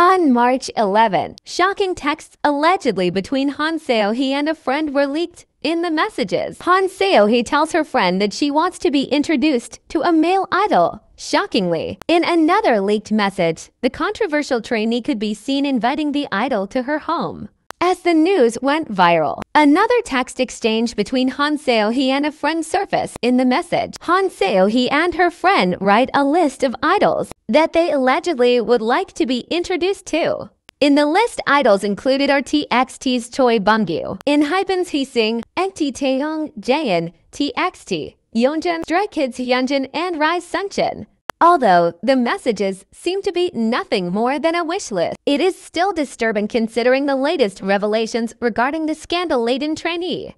On March 11, shocking texts allegedly between Han Seo-hee and a friend were leaked in the messages. Han Seo-hee tells her friend that she wants to be introduced to a male idol. Shockingly, in another leaked message, the controversial trainee could be seen inviting the idol to her home as the news went viral. Another text exchange between Han Seo-hee and a friend surfaced. In the message, Han Seo-hee and her friend write a list of idols that they allegedly would like to be introduced to. In the list, idols included are TXT's Choi Bumgyu, in Hypen's Heesing, NT Taeyong, Jaein, TXT, Yeonjun, Stray Kids Hyunjin, and Rise Sunjin. Although the messages seem to be nothing more than a wish list, it is still disturbing considering the latest revelations regarding the scandal laden trainee.